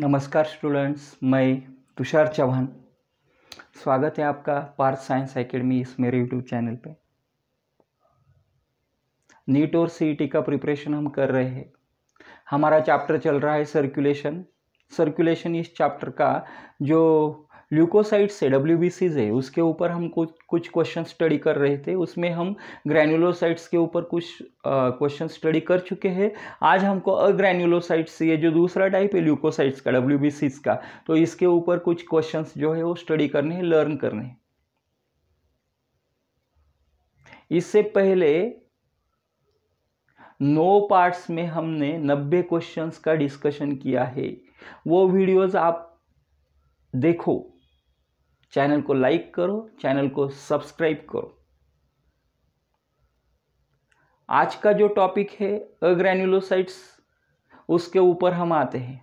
नमस्कार स्टूडेंट्स मैं तुषार चौहान स्वागत है आपका पार्थ साइंस एकेडमी इस मेरे यूट्यूब चैनल पे नीट और सीईटी e का प्रिपरेशन हम कर रहे हैं हमारा चैप्टर चल रहा है सर्कुलेशन सर्कुलेशन इस चैप्टर का जो ल्यूकोसाइट्स है डब्ल्यू है उसके ऊपर हम कुछ कुछ क्वेश्चन स्टडी कर रहे थे उसमें हम ग्रैनुलोसाइट्स के ऊपर कुछ क्वेश्चन स्टडी कर चुके हैं आज हमको अग्रैनुलोसाइट्स ये जो दूसरा टाइप है ल्यूकोसाइट्स का डब्ल्यू का तो इसके ऊपर कुछ क्वेश्चन जो है वो स्टडी करने हैं लर्न करने हैं इससे पहले नो पार्ट्स में हमने 90 क्वेश्चंस का डिस्कशन किया है वो वीडियोस आप देखो चैनल को लाइक करो चैनल को सब्सक्राइब करो आज का जो टॉपिक है अग्रैन्युलोसाइट्स उसके ऊपर हम आते हैं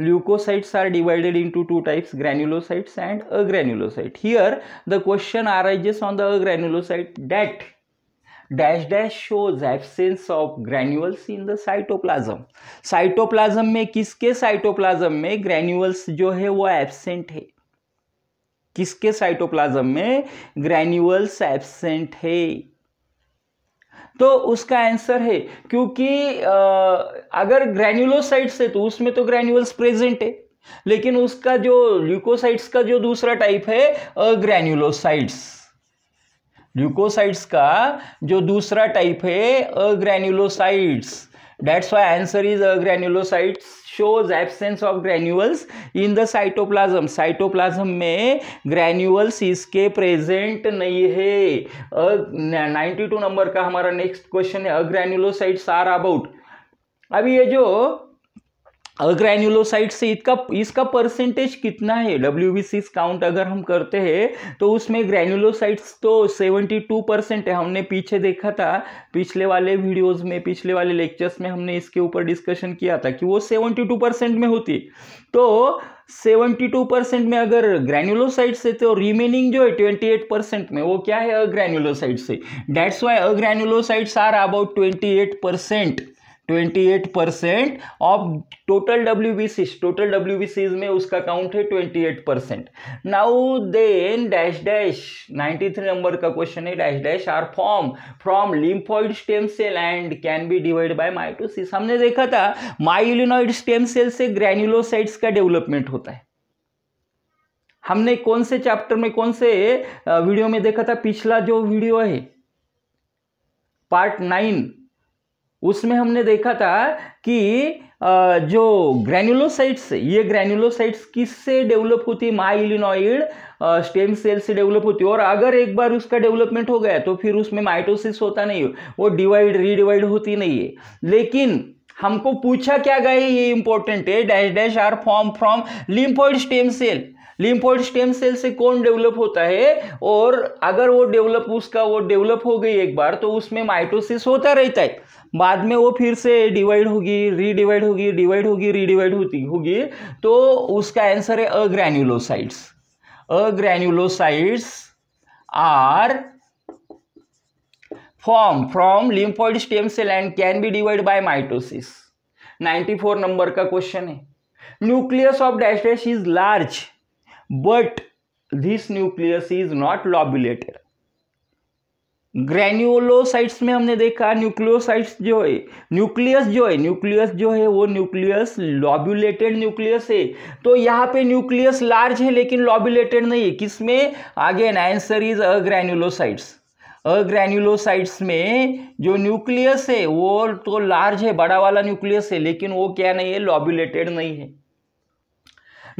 leucocytes are divided into two types granulocytes and agranulocyte here the question arises on the agranulocyte that dash dash shows absence of granules in the cytoplasm cytoplasm में किसके साइटोप्लाज्म में ग्रेन्यूअल्स जो है वो एब्सेंट है किसके साइटोप्लाज्म में ग्रैन्यूअल्स एबसेंट है तो उसका आंसर है क्योंकि अगर ग्रैन्यूलोसाइट्स है तो उसमें तो ग्रेन्यूअल्स प्रेजेंट है लेकिन उसका जो ल्यूकोसाइट्स का जो दूसरा टाइप है ग्रैन्यूलोसाइट्स ल्यूकोसाइट्स का जो दूसरा टाइप है granulocytes that's why answer is granulocytes shows absence of granules in the cytoplasm cytoplasm में ग्रेन्यूअल्स इसके प्रेजेंट नहीं है नाइनटी टू नंबर का हमारा नेक्स्ट क्वेश्चन है अग्रैन्यूलोसाइट्स आर अबाउट अभी ये जो ग्रैन्युलोसाइट से इसका इसका परसेंटेज कितना है डब्ल्यू बी काउंट अगर हम करते हैं तो उसमें ग्रैन्युलोसाइट्स तो 72 परसेंट है हमने पीछे देखा था पिछले वाले वीडियोस में पिछले वाले लेक्चर्स में हमने इसके ऊपर डिस्कशन किया था कि वो 72 परसेंट में होती तो 72 परसेंट में अगर ग्रैन्युलोसाइट से तो रिमेनिंग जो है ट्वेंटी परसेंट में वो क्या है अग्रैन्युलोसाइट से that's why agranulocytes are about twenty percent twenty eight percent of total W B Cs total W B Cs में उसका काउंट है twenty eight percent now then dash dash ninety three number का question है dash dash are form from lymphoid stem cell and can be divide by mitosis हमने देखा था myeloid stem cell से granulocytes का डेवलपमेंट होता है हमने कौन से चैप्टर में कौन से वीडियो में देखा था पिछला जो वीडियो है पार्ट नाइन उसमें हमने देखा था कि जो ग्रैन्युलोसाइट्स ये ग्रैन्युलोसाइट्स किससे डेवलप होती है माइलिनॉइड स्टेम सेल से डेवलप होती है और अगर एक बार उसका डेवलपमेंट हो गया तो फिर उसमें माइटोसिस होता नहीं वो डिवाइड रीडिवाइड होती नहीं है लेकिन हमको पूछा क्या गया ये इंपॉर्टेंट है dash dash are form from lymphoid stem cell lymphoid stem cell से कौन डेवलप होता है और अगर वो डेवलप उसका वो डेवलप हो गई एक बार तो उसमें माइटोसिस होता रहता है बाद में वो फिर से डिवाइड होगी रीडिवाइड होगी डिवाइड होगी रीडिवाइड होती होगी तो उसका आंसर है agranulocytes agranulocytes are form from lymphoid stem cell and can be divide by mitosis 94 number का क्वेश्चन है nucleus of dash dash is large but this nucleus is not lobulated granulocytes में हमने देखा न्यूक्लियोसाइट्स जो है न्यूक्लियस जो है न्यूक्लियस जो है वो न्यूक्लियस लॉब्यूलेटेड न्यूक्लियस है तो यहाँ पे न्यूक्लियस लार्ज है लेकिन लॉब्यूलेटेड नहीं है किस में again answer is a granulocytes agranulocytes में जो न्यूक्लियस है वो तो लार्ज है बड़ा वाला न्यूक्लियस है लेकिन वो क्या नहीं है लॉब्यूलेटेड नहीं है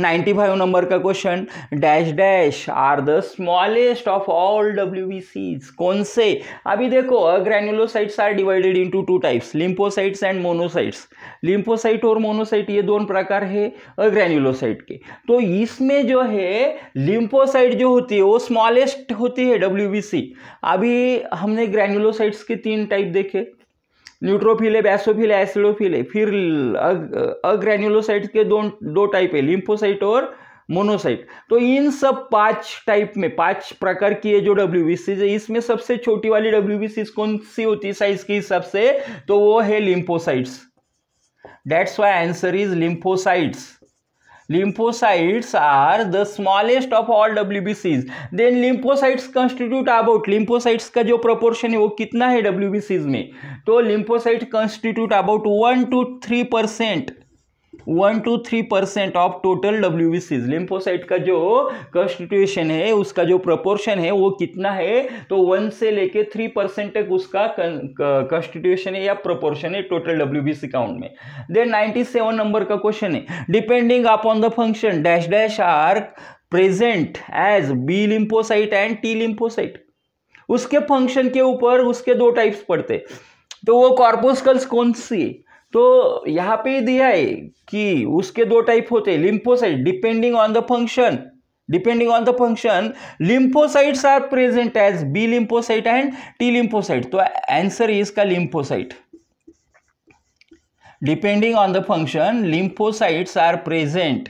नाइन्टी फाइव नंबर का question dash dash are the smallest of all W B Cs कौन से अभी देखो granulocytes are divided into two types lymphocytes and monocytes lymphocyte और मोनोसाइट ये दोनों प्रकार है अग्रैन्युलोसाइट के तो इसमें जो है लिम्फोसाइट जो होती है वो स्मॉलेस्ट होती है डब्ल्यू अभी हमने ग्रैन्युलोसाइट्स के तीन टाइप देखे न्यूट्रोफिल है बैसोफिल है एसिडोफिल है फिर अग्रेन्युलोसाइट के दो दो टाइप है लिम्फोसाइट और मोनोसाइट तो इन सब पांच टाइप में पांच प्रकार की ये जो डब्ल्यू बी है इसमें सबसे छोटी वाली डब्ल्यू कौन सी होती है साइज के हिसाब से तो वो है lymphocytes that's why answer is lymphocytes lymphocytes are the smallest of all WBCs. Then lymphocytes constitute about lymphocytes का जो proportion है वो कितना है WBCs में तो lymphocyte constitute about one two three percent one two three percent of total W B Cs lymphocyte का जो कंस्टिट्यूशन है उसका जो प्रपोर्शन है वो कितना है तो वन से लेके थ्री परसेंट तक उसका कंस्टिट्यूशन है या प्रपोर्शन है total W B C count में देन नाइन्टी सेवन नंबर का क्वेश्चन है depending upon the function dash dash are present as B lymphocyte and T lymphocyte उसके फंक्शन के ऊपर उसके दो टाइप्स पड़ते तो वो कॉर्पोस्कल्स कौन सी है तो यहाँ पे दिया है कि उसके दो टाइप होते हैं lymphocyte depending on the function depending on the function lymphocytes are present as B lymphocyte and T lymphocyte तो आंसर इज का lymphocyte depending on the function lymphocytes are present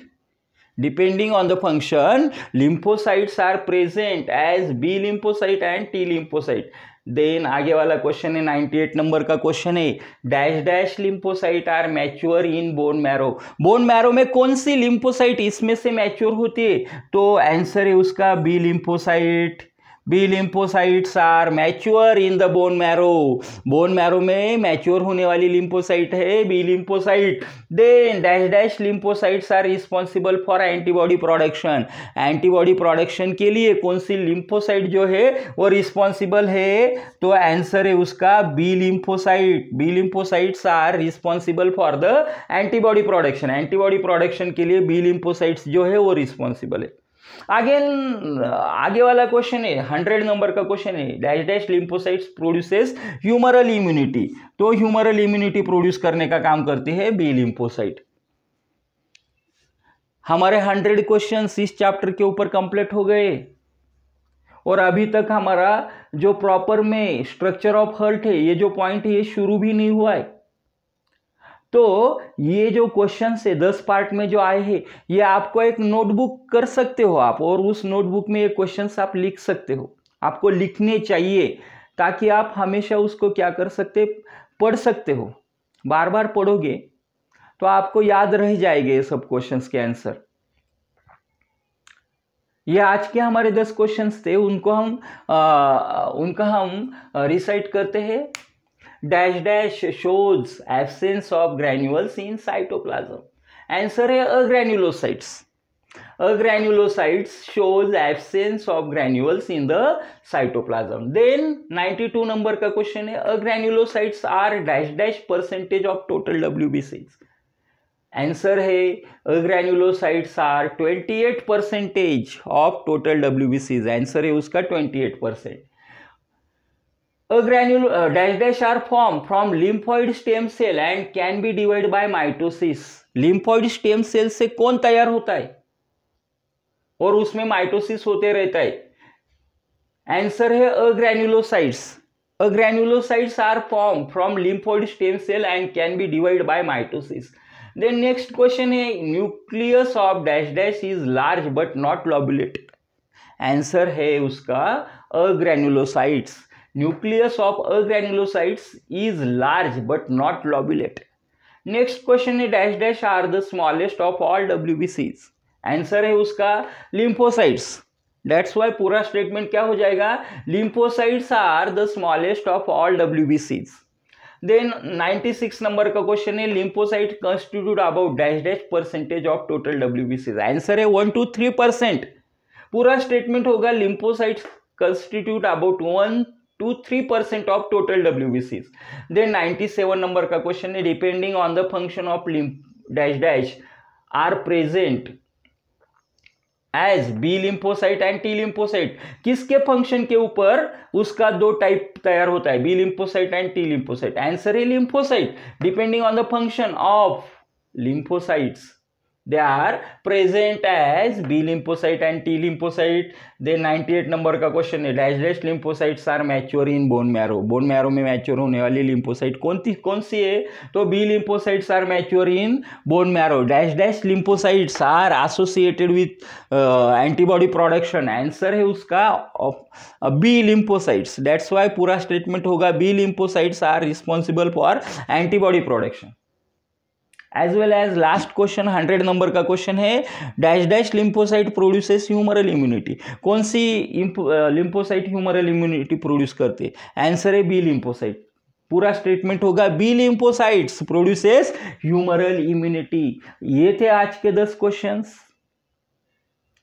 depending on the function lymphocytes are present as B lymphocyte and T lymphocyte then आगे वाला question है 98 number का question है dash dash lymphocyte are mature in bone marrow bone marrow में कौन सी lymphocyte इसमें से मैच्योर होती है तो आंसर है उसका B lymphocyte B lymphocytes are mature in the bone marrow bone marrow में मैच्योर होने वाली लिम्फोसाइट है B lymphocyte then dash dash lymphocytes are responsible for antibody production antibody production के लिए कौन सी लिम्फोसाइट जो है वो रिस्पॉन्सिबल है तो आंसर है उसका B lymphocyte B lymphocytes are responsible for the antibody production antibody production के लिए बी लिम्फोसाइट्स जो है वो रिस्पॉन्सिबल है अगेन आगे वाला क्वेश्चन है हंड्रेड नंबर का क्वेश्चन है dash dash lymphocytes produces humoral immunity तो ह्यूमरल इम्यूनिटी प्रोड्यूस करने का काम करती है बी लिम्फोसाइट हमारे हंड्रेड क्वेश्चन इस चैप्टर के ऊपर कंप्लीट हो गए और अभी तक हमारा जो प्रॉपर में स्ट्रक्चर ऑफ हर्ट है ये जो पॉइंट है ये शुरू भी नहीं हुआ है तो ये जो क्वेश्चन है दस पार्ट में जो आए हैं ये आपको एक नोटबुक कर सकते हो आप और उस नोटबुक में ये क्वेश्चन आप लिख सकते हो आपको लिखने चाहिए ताकि आप हमेशा उसको क्या कर सकते पढ़ सकते हो बार बार पढ़ोगे तो आपको याद रह जाएंगे ये सब क्वेश्चंस के आंसर ये आज के हमारे दस क्वेश्चंस थे उनको हम आ, उनका हम रिसाइट करते हैं dash dash shows absence of granules in cytoplasm answer है agranulocytes agranulocytes shows absence of granules in the cytoplasm then 92 number का क्वेश्चन है agranulocytes are dash dash percentage of total W B Cs answer है agranulocytes are twenty eight percentage of total W B Cs answer है उसका twenty eight percent A granule uh, dash dash are formed from lymphoid stem cell and can be divided by mitosis. lymphoid stem cell से कौन तैयार होता है और उसमें mitosis होते रहता है आंसर है agranulocytes agranulocytes are form from lymphoid stem cell and can be divide by mitosis then next question है nucleus of dash dash is large but not lobulated answer है उसका अग्रैन्युलोसाइट्स nucleus of agranulocytes is large but not lobulate next question है dash dash are the smallest of all W answer है उसका lymphocytes that's why पूरा statement क्या हो जाएगा lymphocytes are the smallest of all W B Cs then 96 number का question है lymphocyte constitute about dash dash percentage of total W B Cs answer है one two three percent पूरा statement होगा lymphocytes constitute about one two three percent of total W B Cs then ninety seven number का question है depending on the function of lymph dash dash are present as B lymphocyte and T lymphocyte किसके function के ऊपर उसका दो type तैयार होता है B lymphocyte and T lymphocyte answer है lymphocyte depending on the function of lymphocytes they are present as b lymphocyte and t lymphocyte then 98 number का क्वेश्चन है dash dash lymphocytes are mature in bone marrow bone marrow में mature होने वाली lymphocyte कौन थी कौन सी है तो b lymphocytes are mature in bone marrow dash dash lymphocytes are associated with uh, antibody production answer है उसका b lymphocytes that's why पूरा स्टेटमेंट होगा b lymphocytes are responsible for antibody production as well as last question hundred number का question है dash dash lymphocyte produces humoral immunity कौन सी lymphocyte humoral immunity produce करते answer है B lymphocyte पूरा statement होगा B lymphocytes produces humoral immunity ये थे आज के दस क्वेश्चंस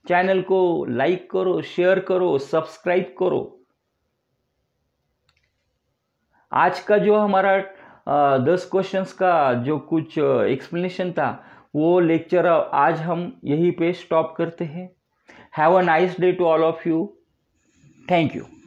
चैनल को लाइक करो शेयर करो सब्सक्राइब करो आज का जो हमारा दस क्वेश्चंस का जो कुछ एक्सप्लेनेशन था वो लेक्चर आज हम यहीं पे स्टॉप करते हैं have a nice day to all of you thank you